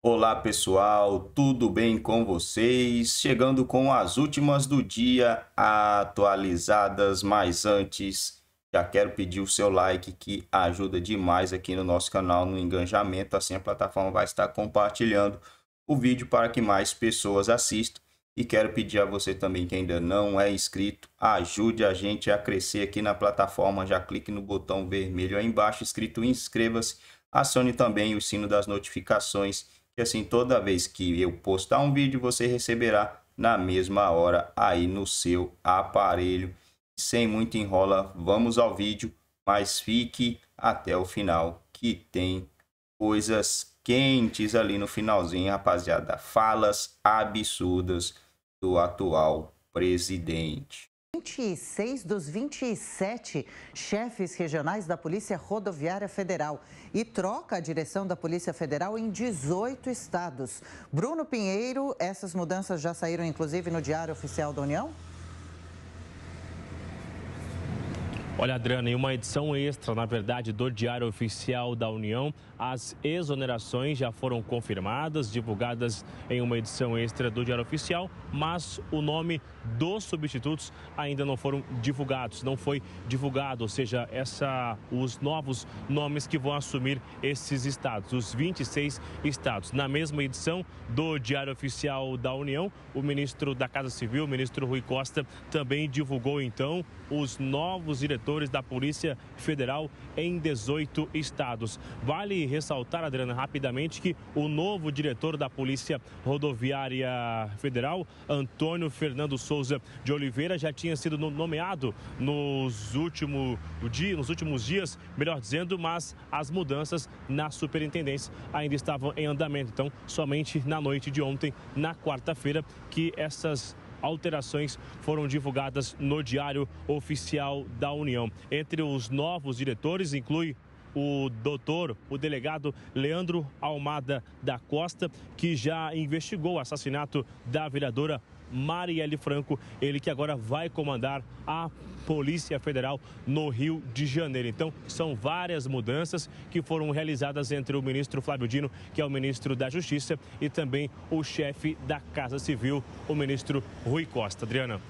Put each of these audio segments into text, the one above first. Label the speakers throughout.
Speaker 1: Olá pessoal, tudo bem com vocês? Chegando com as últimas do dia atualizadas, mas antes já quero pedir o seu like que ajuda demais aqui no nosso canal no engajamento. Assim a plataforma vai estar compartilhando o vídeo para que mais pessoas assistam. E quero pedir a você também que ainda não é inscrito, ajude a gente a crescer aqui na plataforma. Já clique no botão vermelho aí embaixo escrito inscreva-se. Acione também o sino das notificações e assim, toda vez que eu postar um vídeo, você receberá na mesma hora aí no seu aparelho. Sem muito enrola, vamos ao vídeo, mas fique até o final que tem coisas quentes ali no finalzinho, rapaziada. Falas absurdas do atual presidente.
Speaker 2: 26 dos 27 chefes regionais da Polícia Rodoviária Federal e troca a direção da Polícia Federal em 18 estados. Bruno Pinheiro, essas mudanças já saíram inclusive no Diário Oficial da União?
Speaker 3: Olha, Adriana, em uma edição extra, na verdade, do Diário Oficial da União, as exonerações já foram confirmadas, divulgadas em uma edição extra do Diário Oficial, mas o nome dos substitutos ainda não foram divulgados, não foi divulgado, ou seja, essa, os novos nomes que vão assumir esses estados, os 26 estados. Na mesma edição do Diário Oficial da União, o ministro da Casa Civil, o ministro Rui Costa, também divulgou então os novos diretores setores da Polícia Federal em 18 estados. Vale ressaltar, Adriana, rapidamente que o novo diretor da Polícia Rodoviária Federal, Antônio Fernando Souza de Oliveira, já tinha sido nomeado nos, nos últimos dias, melhor dizendo, mas as mudanças na superintendência ainda estavam em andamento. Então, somente na noite de ontem, na quarta-feira, que essas alterações foram divulgadas no Diário Oficial da União. Entre os novos diretores inclui o doutor, o delegado Leandro Almada da Costa, que já investigou o assassinato da vereadora Marielle Franco, ele que agora vai comandar a Polícia Federal no Rio de Janeiro. Então, são várias mudanças que foram realizadas entre o ministro Flávio Dino, que é o ministro da Justiça, e também o chefe da Casa Civil, o ministro Rui Costa. Adriana.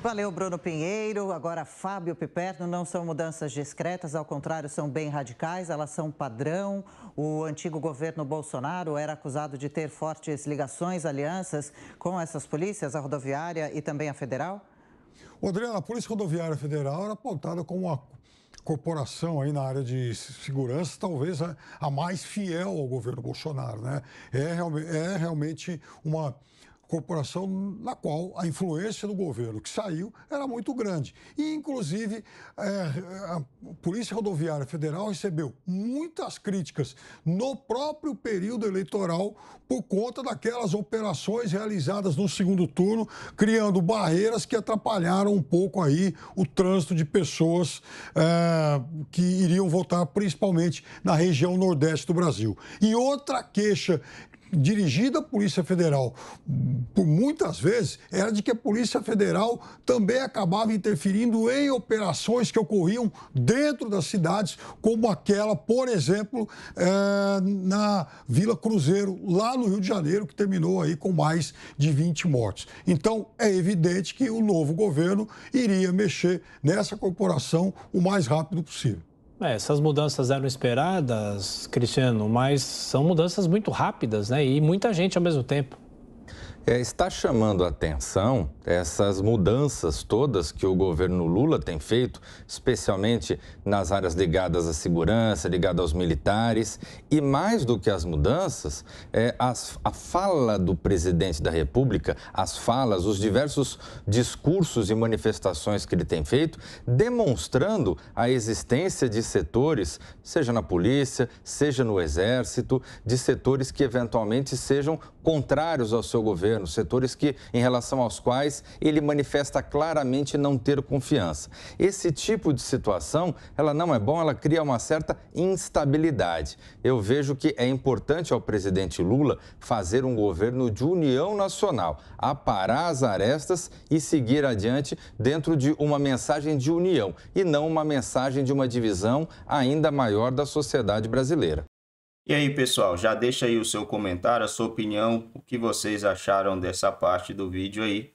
Speaker 2: Valeu, Bruno Pinheiro. Agora, Fábio Piperno. Não são mudanças discretas, ao contrário, são bem radicais, elas são padrão. O antigo governo Bolsonaro era acusado de ter fortes ligações, alianças com essas polícias, a rodoviária e também a federal?
Speaker 4: Adriana, a Polícia Rodoviária Federal era apontada como uma corporação aí na área de segurança, talvez a, mais fiel ao governo Bolsonaro, né? É, é realmente uma corporação na qual a influência do governo que saiu era muito grande. E, inclusive, é, a Polícia Rodoviária Federal recebeu muitas críticas no próprio período eleitoral por conta daquelas operações realizadas no segundo turno, criando barreiras que atrapalharam um pouco aí o trânsito de pessoas é, que iriam votar, principalmente na região nordeste do Brasil. E outra queixa dirigida à Polícia Federal, por muitas vezes, era de que a Polícia Federal também acabava interferindo em operações que ocorriam dentro das cidades, como aquela, por exemplo, é, na Vila Cruzeiro, lá no Rio de Janeiro, que terminou aí com mais de 20 mortes. Então, é evidente que o novo governo iria mexer nessa corporação o mais rápido possível.
Speaker 5: É, essas mudanças eram esperadas, Cristiano, mas são mudanças muito rápidas, né? E muita gente ao mesmo tempo.
Speaker 2: É, está chamando a atenção essas mudanças todas que o governo Lula tem feito, especialmente nas áreas ligadas à segurança, ligadas aos militares, e mais do que as mudanças, é, as, a fala do presidente da República, as falas, os diversos discursos e manifestações que ele tem feito, demonstrando a existência de setores, seja na polícia, seja no exército, de setores que eventualmente sejam contrários ao seu governo, setores que, em relação aos quais ele manifesta claramente não ter confiança. Esse tipo de situação, ela não é bom, ela cria uma certa instabilidade. Eu vejo que é importante ao presidente Lula fazer um governo de união nacional, aparar as arestas e seguir adiante dentro de uma mensagem de união e não uma mensagem de uma divisão ainda maior da sociedade brasileira. E aí, pessoal, já deixa aí o seu comentário,
Speaker 1: a sua opinião, o que vocês acharam dessa parte do vídeo aí.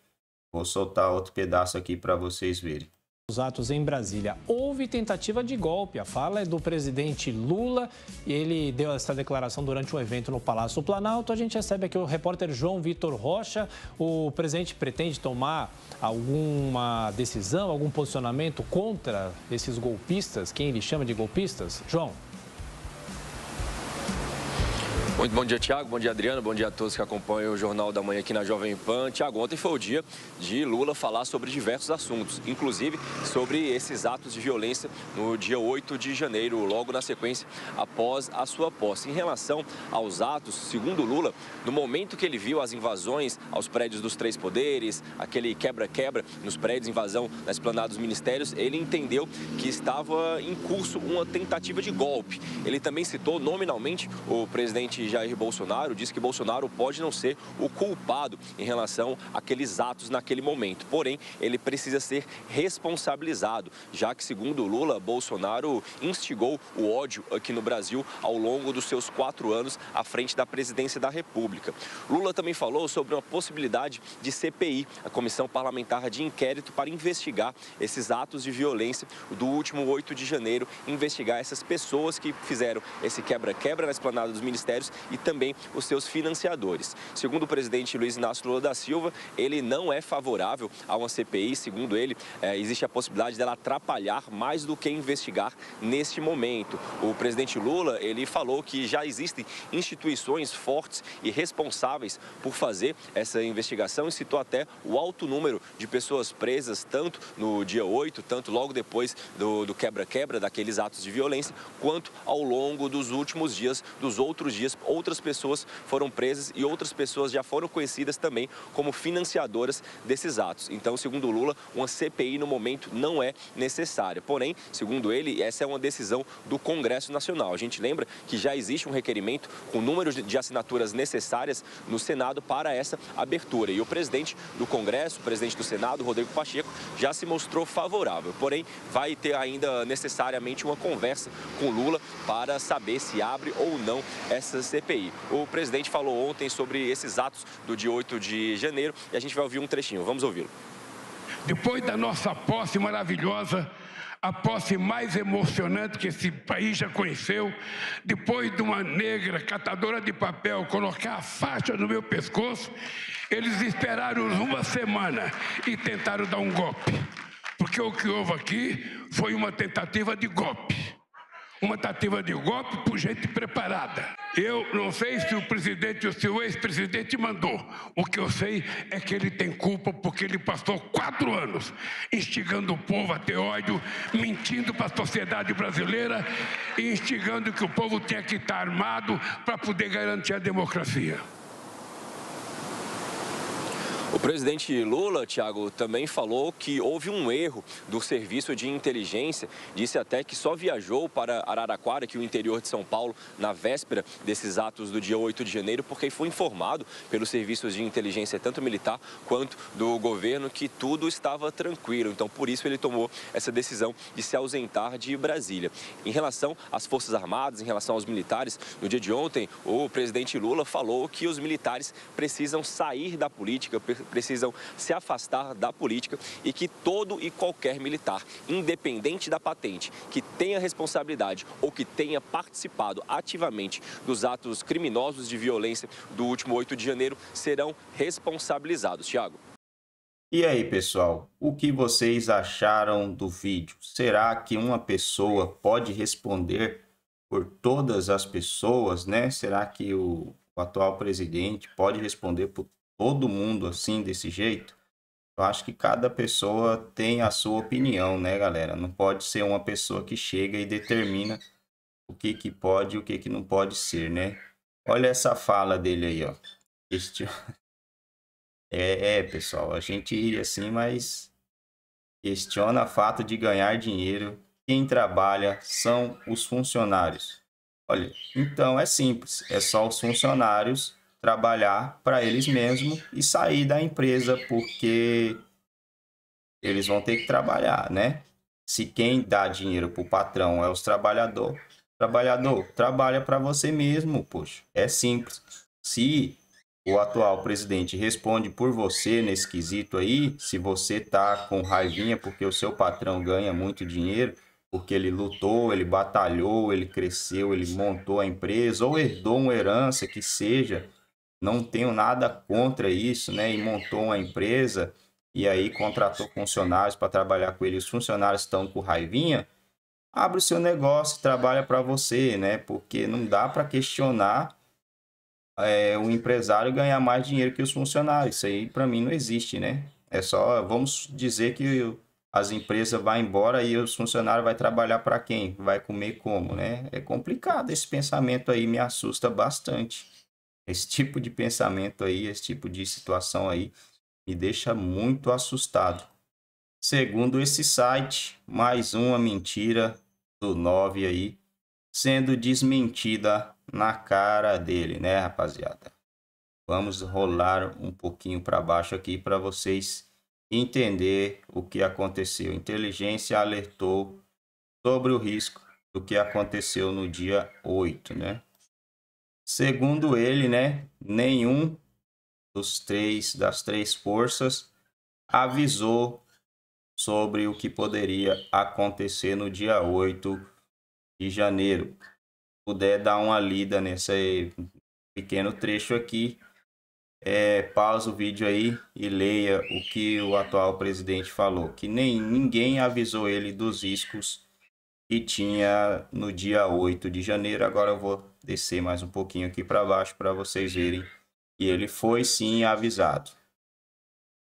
Speaker 1: Vou soltar outro pedaço aqui para vocês verem. Os atos em Brasília.
Speaker 5: Houve tentativa de golpe. A fala é do presidente Lula. Ele deu essa declaração durante um evento no Palácio Planalto. A gente recebe aqui o repórter João Vitor Rocha. O presidente pretende tomar alguma decisão, algum posicionamento contra esses golpistas, quem ele chama de golpistas? João. Muito bom dia, Tiago. Bom dia, Adriano. Bom dia a todos que acompanham o Jornal da Manhã aqui na Jovem Pan. Tiago, ontem foi o dia de Lula falar sobre diversos assuntos, inclusive sobre esses atos de violência no dia 8 de janeiro, logo na sequência, após a sua posse. Em relação aos atos, segundo Lula, no momento que ele viu as invasões aos prédios dos três poderes, aquele quebra-quebra nos prédios, invasão na esplanada dos ministérios, ele entendeu que estava em curso uma tentativa de golpe. Ele também citou nominalmente o presidente Jair Bolsonaro diz que Bolsonaro pode não ser o culpado em relação àqueles atos naquele momento. Porém, ele precisa ser responsabilizado, já que, segundo Lula, Bolsonaro instigou o ódio aqui no Brasil ao longo dos seus quatro anos à frente da presidência da República. Lula também falou sobre uma possibilidade de CPI, a Comissão Parlamentar de Inquérito, para investigar esses atos de violência do último 8 de janeiro, investigar essas pessoas que fizeram esse quebra-quebra na esplanada dos ministérios e também os seus financiadores. Segundo o presidente Luiz Inácio Lula da Silva, ele não é favorável a uma CPI. Segundo ele, é, existe a possibilidade dela atrapalhar mais do que investigar neste momento. O presidente Lula ele falou que já existem instituições fortes e responsáveis por fazer essa investigação e citou até o alto número de pessoas presas, tanto no dia 8, tanto logo depois do quebra-quebra, daqueles atos de violência, quanto ao longo dos últimos dias, dos outros dias outras pessoas foram presas e outras pessoas já foram conhecidas também como financiadoras desses atos. Então, segundo Lula, uma CPI no momento não é necessária. Porém, segundo ele, essa é uma decisão do Congresso Nacional. A gente lembra que já existe um requerimento com número de assinaturas necessárias no Senado para essa abertura. E o presidente do Congresso, o presidente do Senado, Rodrigo Pacheco, já se mostrou favorável. Porém, vai ter ainda necessariamente uma conversa com Lula para saber se abre ou não essas CPI. O presidente falou ontem sobre esses atos do dia 8 de janeiro e a gente vai ouvir um trechinho. Vamos ouvi-lo.
Speaker 4: Depois da nossa posse maravilhosa, a posse mais emocionante que esse país já conheceu, depois de uma negra catadora de papel colocar a faixa no meu pescoço, eles esperaram uma semana e tentaram dar um golpe. Porque o que houve aqui foi uma tentativa de golpe uma tentativa de golpe por gente preparada. Eu não sei se o presidente ou se o ex-presidente mandou. O que eu sei é que ele tem culpa porque ele passou quatro anos instigando o povo a ter ódio, mentindo para a sociedade brasileira e instigando que o povo tinha que estar armado para poder garantir a democracia.
Speaker 5: O presidente Lula, Tiago, também falou que houve um erro do serviço de inteligência. Disse até que só viajou para Araraquara, que é o interior de São Paulo, na véspera desses atos do dia 8 de janeiro, porque foi informado pelos serviços de inteligência, tanto militar quanto do governo, que tudo estava tranquilo. Então, por isso, ele tomou essa decisão de se ausentar de Brasília. Em relação às Forças Armadas, em relação aos militares, no dia de ontem, o presidente Lula falou que os militares precisam sair da política, precisam se afastar da política e que todo e qualquer militar, independente da patente, que tenha responsabilidade ou que tenha participado ativamente dos atos criminosos de violência do último 8 de janeiro, serão responsabilizados. Tiago.
Speaker 1: E aí, pessoal, o que vocês acharam do vídeo? Será que uma pessoa pode responder por todas as pessoas, né? Será que o, o atual presidente pode responder por todo mundo assim, desse jeito, eu acho que cada pessoa tem a sua opinião, né, galera? Não pode ser uma pessoa que chega e determina o que que pode e o que que não pode ser, né? Olha essa fala dele aí, ó. Este... É, é, pessoal, a gente iria assim, mas questiona o fato de ganhar dinheiro. Quem trabalha são os funcionários. Olha, então é simples, é só os funcionários trabalhar para eles mesmos e sair da empresa, porque eles vão ter que trabalhar, né? Se quem dá dinheiro para o patrão é os trabalhadores, trabalhador, trabalha para você mesmo, poxa. É simples. Se o atual presidente responde por você nesse quesito aí, se você tá com raivinha porque o seu patrão ganha muito dinheiro, porque ele lutou, ele batalhou, ele cresceu, ele montou a empresa ou herdou uma herança que seja, não tenho nada contra isso, né? E montou uma empresa e aí contratou funcionários para trabalhar com ele. Os funcionários estão com raivinha. Abre o seu negócio, trabalha para você, né? Porque não dá para questionar é, eh, o empresário ganhar mais dinheiro que os funcionários. Isso aí para mim não existe, né? É só vamos dizer que as empresas vão embora e os funcionários vai trabalhar para quem? Vai comer como, né? É complicado esse pensamento aí, me assusta bastante. Esse tipo de pensamento aí, esse tipo de situação aí, me deixa muito assustado. Segundo esse site, mais uma mentira do 9 aí, sendo desmentida na cara dele, né, rapaziada? Vamos rolar um pouquinho para baixo aqui para vocês entender o que aconteceu. Inteligência alertou sobre o risco do que aconteceu no dia 8, né? Segundo ele, né, nenhum dos três das três forças avisou sobre o que poderia acontecer no dia 8 de janeiro. Puder dar uma lida nesse pequeno trecho aqui, é, pausa o vídeo aí e leia o que o atual presidente falou, que nem ninguém avisou ele dos riscos e tinha no dia 8 de janeiro. Agora eu vou descer mais um pouquinho aqui para baixo para vocês verem E ele foi sim avisado.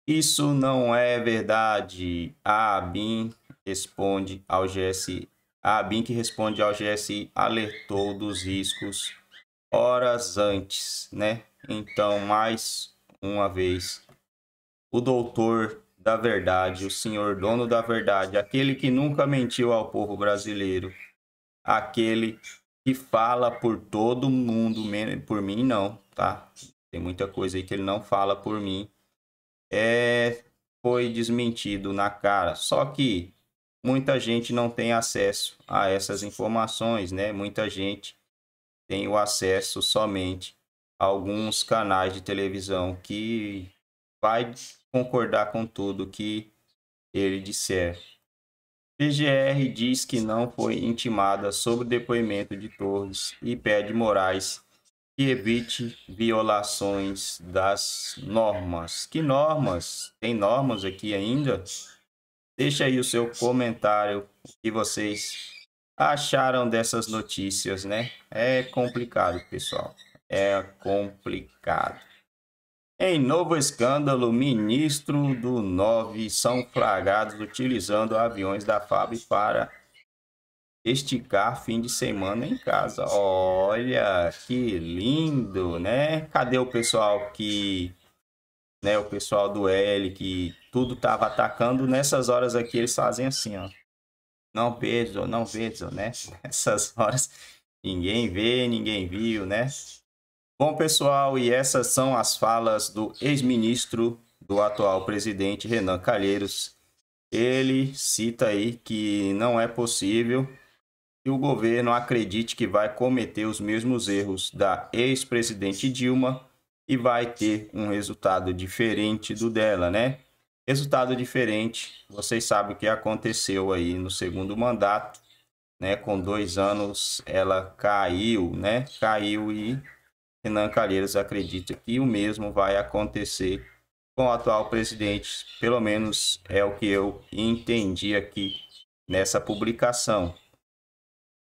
Speaker 1: Isso não é verdade. A ABIN responde ao GSI. A ABIN que responde ao GSI alertou dos riscos horas antes, né? Então, mais uma vez, o doutor da verdade, o Senhor dono da verdade, aquele que nunca mentiu ao povo brasileiro, aquele que fala por todo mundo, por mim não, tá? Tem muita coisa aí que ele não fala por mim. É, foi desmentido na cara. Só que muita gente não tem acesso a essas informações, né? Muita gente tem o acesso somente a alguns canais de televisão que vai concordar com tudo que ele disser. PGR diz que não foi intimada sobre o depoimento de Torres e pede Moraes que evite violações das normas. Que normas? Tem normas aqui ainda? Deixa aí o seu comentário o que vocês acharam dessas notícias, né? É complicado, pessoal. É complicado. Em novo escândalo, ministro do 9 são flagrados utilizando aviões da FAB para esticar fim de semana em casa. Olha que lindo, né? Cadê o pessoal que né, o pessoal do L que tudo tava atacando nessas horas aqui eles fazem assim, ó. Não vejo, não vejo, né? Essas horas ninguém vê, ninguém viu, né? Bom, pessoal, e essas são as falas do ex-ministro do atual presidente Renan Calheiros. Ele cita aí que não é possível que o governo acredite que vai cometer os mesmos erros da ex-presidente Dilma e vai ter um resultado diferente do dela, né? Resultado diferente, vocês sabem o que aconteceu aí no segundo mandato, né? Com dois anos ela caiu, né? Caiu e Renan Calheiros acredita que o mesmo vai acontecer com o atual presidente, pelo menos é o que eu entendi aqui nessa publicação.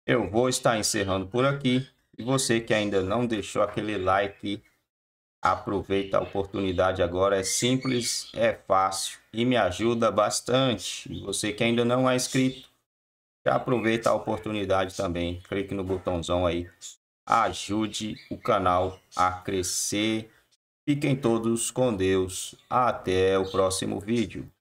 Speaker 1: Eu vou estar encerrando por aqui. E você que ainda não deixou aquele like, aproveita a oportunidade agora. É simples, é fácil e me ajuda bastante. E você que ainda não é inscrito, já aproveita a oportunidade também. Clique no botãozão aí ajude o canal a crescer. Fiquem todos com Deus. Até o próximo vídeo.